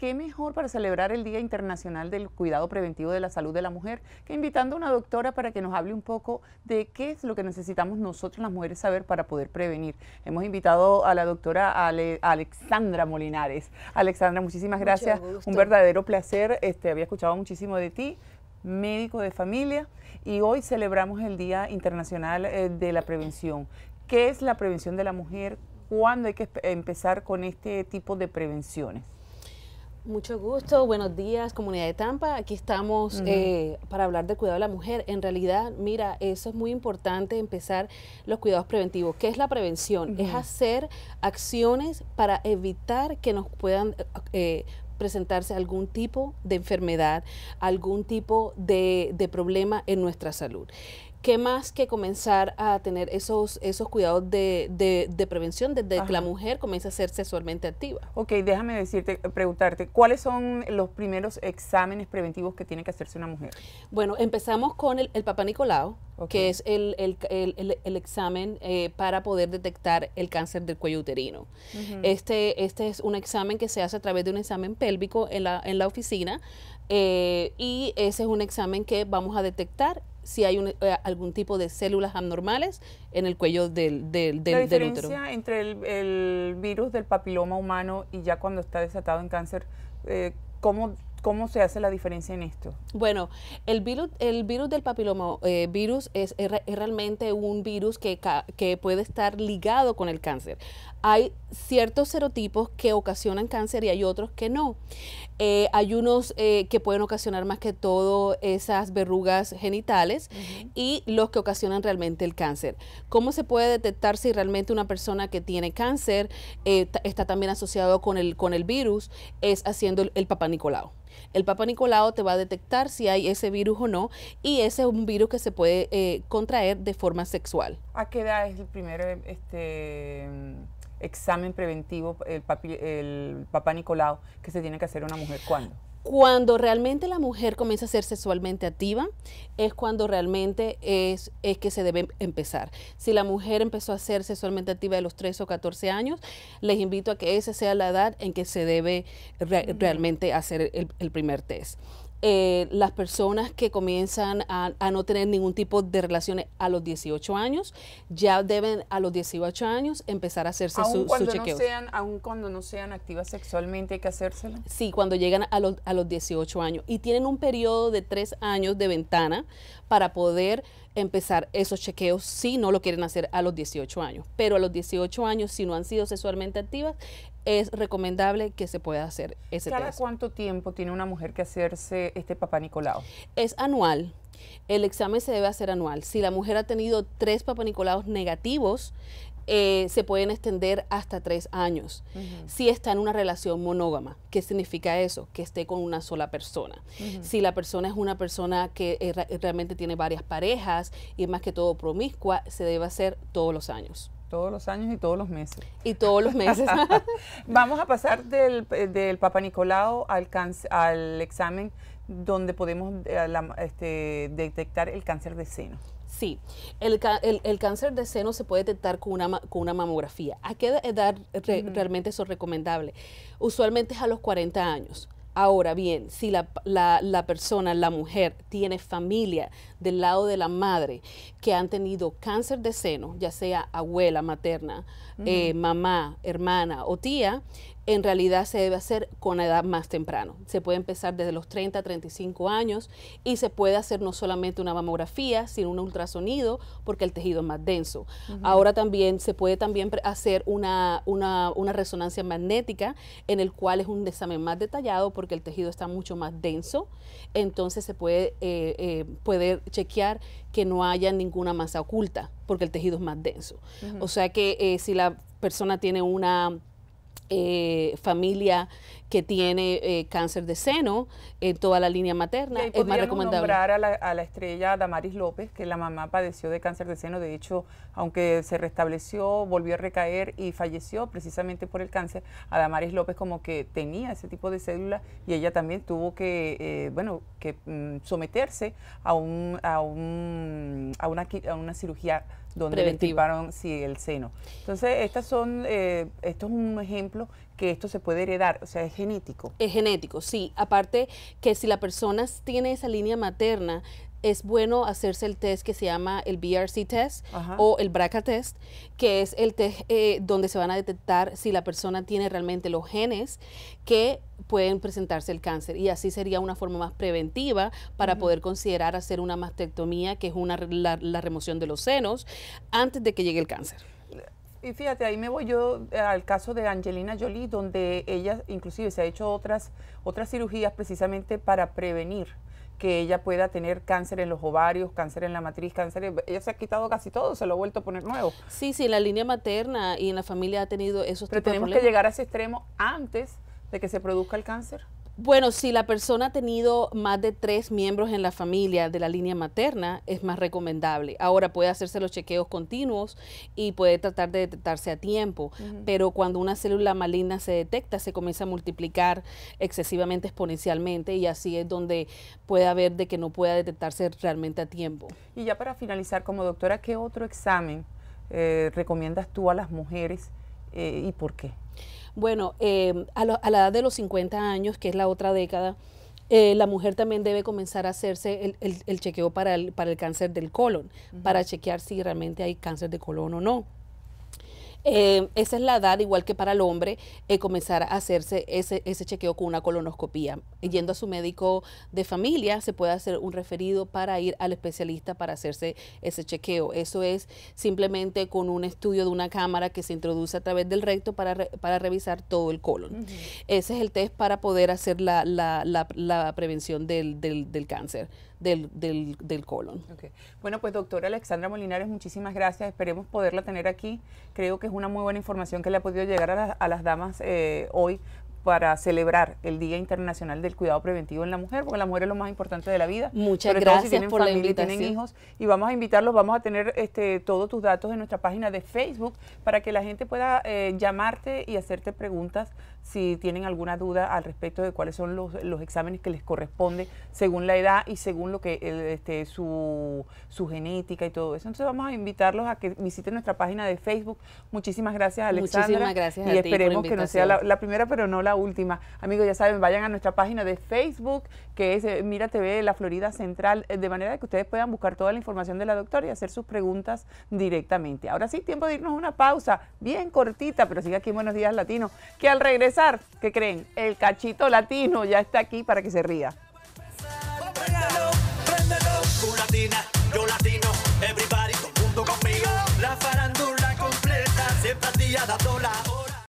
qué mejor para celebrar el Día Internacional del Cuidado Preventivo de la Salud de la Mujer que invitando a una doctora para que nos hable un poco de qué es lo que necesitamos nosotros las mujeres saber para poder prevenir. Hemos invitado a la doctora Alexandra Molinares. Alexandra, muchísimas gracias. Un verdadero placer. Este, había escuchado muchísimo de ti médico de familia y hoy celebramos el Día Internacional eh, de la Prevención. ¿Qué es la prevención de la mujer? ¿Cuándo hay que empezar con este tipo de prevenciones? Mucho gusto, buenos días comunidad de Tampa. Aquí estamos eh, para hablar de cuidado de la mujer. En realidad, mira, eso es muy importante, empezar los cuidados preventivos. ¿Qué es la prevención? Es hacer acciones para evitar que nos puedan eh, eh, presentarse algún tipo de enfermedad, algún tipo de, de problema en nuestra salud. ¿qué más que comenzar a tener esos, esos cuidados de, prevención desde que la mujer comienza a ser sexualmente activa? Ok, déjame decirte, preguntarte, ¿cuáles son los primeros exámenes preventivos que tiene que hacerse una mujer? Bueno, empezamos con el, el Nicolau, que es el, examen eh, para poder detectar el cáncer del cuello uterino. este, este es un examen que se hace a través de un examen pélvico en la, en la oficina. Eh, y ese es un examen que vamos a detectar si hay eh, algún tipo de células anormales en el cuello del, del, del, La diferencia entre el, virus del papiloma humano y ya cuando está desatado en cáncer, eh, ¿cómo ¿Cómo se hace la diferencia en esto? Bueno, el virus, el virus del papiloma eh, virus es, realmente un virus que, puede estar ligado con el cáncer. Hay ciertos serotipos que ocasionan cáncer y hay otros que no. Eh, hay unos eh, que pueden ocasionar más que todo esas verrugas genitales y los que ocasionan realmente el cáncer. ¿Cómo se puede detectar si realmente una persona que tiene cáncer está también asociado con el, con el virus? Es haciendo el, el Nicolau. El Papa Nicolao te va a detectar si hay ese virus o no y ese es un virus que se puede eh, contraer de forma sexual. ¿A qué edad es el primer este, examen preventivo, el, el Papa Nicolao, que se tiene que hacer una mujer? ¿Cuándo? cuando realmente la mujer comienza a ser sexualmente activa, es cuando realmente es, que se debe empezar. Si la mujer empezó a ser sexualmente activa a los 3 o 14 años, les invito a que esa sea la edad en que se debe realmente hacer el primer test. Eh, las personas que comienzan a, no tener ningún tipo de relaciones a los 18 años, ya deben a los 18 años empezar a hacerse aun chequeos. cuando sean, aún cuando no sean activas sexualmente, hay que hacérselo. Sí, cuando llegan a, los, a los 18 años. Y tienen un periodo de tres años de ventana para poder empezar esos chequeos si no lo quieren hacer a los 18 años. Pero a los 18 años, si no han sido sexualmente activas, es recomendable que se pueda hacer ese ¿Cada cuánto tiempo tiene una mujer que hacerse este papá Es anual. El examen se debe hacer anual. Si la mujer ha tenido tres papá negativos, eh, se pueden extender hasta tres años. Si está en una relación monógama, ¿qué significa eso? Que esté con una sola persona. Si la persona es una persona que eh, realmente tiene varias parejas y es más que todo promiscua, se debe hacer todos los años. Todos los años y todos los meses. Y todos los meses. Vamos a pasar del, eh, del Papa Nicolau al, al examen donde podemos eh, este, detectar el cáncer de seno. Sí, el, cáncer de seno se puede detectar con una, una mamografía. ¿A qué edad realmente eso es recomendable? Usualmente es a los 40 años. Ahora bien, si la, la, persona, la mujer, tiene familia del lado de la madre que han tenido cáncer de seno, ya sea abuela, materna, eh, mamá, hermana o tía, en realidad se debe hacer con edad más temprano. Se puede empezar desde los 30 a 35 años y se puede hacer no solamente una mamografía, sino un ultrasonido porque el tejido es más denso. Ahora también se puede también hacer una, resonancia magnética en el cual es un examen más detallado porque el tejido está mucho más denso. Entonces se puede eh, eh, poder chequear que no haya ninguna masa oculta porque el tejido es más denso. O sea que eh, si la persona tiene una eh, familia que tiene eh, cáncer de seno en eh, toda la línea materna, es más recomendable. nombrar a la, a la estrella Damaris López, que la mamá padeció de cáncer de seno, de hecho, aunque se restableció, volvió a recaer y falleció precisamente por el cáncer, a Damaris López como que tenía ese tipo de células y ella también tuvo que, eh, bueno, que mm, someterse a, un, a, un, a, una, una cirugía donde le le sí, el seno. Entonces, estas son, eh, esto es un ejemplo que esto se puede heredar, o sea, es genético. Es genético, sí. Aparte que si la persona tiene esa línea materna, es bueno hacerse el test que se llama el BRC test o el BRCA test, que es el test eh, donde se van a detectar si la persona tiene realmente los genes que pueden presentarse el cáncer. Y así sería una forma más preventiva para poder considerar hacer una mastectomía, que es una, la, la remoción de los senos, antes de que llegue el cáncer y fíjate, ahí me voy yo eh, al caso de Angelina Jolie, donde ella inclusive se ha hecho otras, otras cirugías precisamente para prevenir que ella pueda tener cáncer en los ovarios, cáncer en la matriz, cáncer. Ella se ha quitado casi todo, se lo ha vuelto a poner nuevo. Sí, sí, en la línea materna y en la familia ha tenido esos Pero tenemos que llegar a ese extremo antes de que se produzca el cáncer. Bueno, si la persona ha tenido más de tres miembros en la familia de la línea materna, es más recomendable. Ahora puede hacerse los chequeos continuos y puede tratar de detectarse a tiempo, pero cuando una célula maligna se detecta, se comienza a multiplicar excesivamente exponencialmente y así es donde puede haber de que no pueda detectarse realmente a tiempo. Y ya para finalizar, como doctora, ¿qué otro examen eh, recomiendas tú a las mujeres eh, y por qué? Bueno, em, a, la edad de los 50 años, que es la otra década, eh, la mujer también debe comenzar a hacerse el, chequeo para el, cáncer del colon, para chequear si realmente hay cáncer de colon o no. Eh, esa es la edad, igual que para el hombre, eh, comenzar a hacerse ese, ese chequeo con una colonoscopía. Yendo a su médico de familia, se puede hacer un referido para ir al especialista para hacerse ese chequeo. Eso es simplemente con un estudio de una cámara que se introduce a través del recto para, para revisar todo el colon. Ese es el test para poder hacer la, la, la, prevención del, del cáncer del, del, del colon. Okay. Bueno, pues doctora Alexandra Molinares, muchísimas gracias. Esperemos poderla tener aquí. Creo que es una muy buena información que le ha podido llegar a, las damas eh, hoy para celebrar el Día Internacional del Cuidado Preventivo en la Mujer, porque la mujer es lo más importante de la vida. Muchas sobre gracias todo si tienen por familia, la tienen hijos y vamos a invitarlos, vamos a tener este, todos tus datos en nuestra página de Facebook para que la gente pueda eh, llamarte y hacerte preguntas si tienen alguna duda al respecto de cuáles son los, exámenes que les corresponde según la edad y según lo que este, su, genética y todo eso. Entonces vamos a invitarlos a que visiten nuestra página de Facebook. Muchísimas gracias, Alexandra. Muchísimas gracias. A y esperemos que no sea la primera, pero no la última. Amigos, ya saben, vayan a nuestra página de Facebook, que es eh, Mira TV La Florida Central, eh, de manera que ustedes puedan buscar toda la información de la doctora y hacer sus preguntas directamente. Ahora sí, tiempo de irnos a una pausa bien cortita, pero sigue aquí Buenos Días Latino, que al regresar, ¿qué creen? El cachito latino ya está aquí para que se ría. la completa,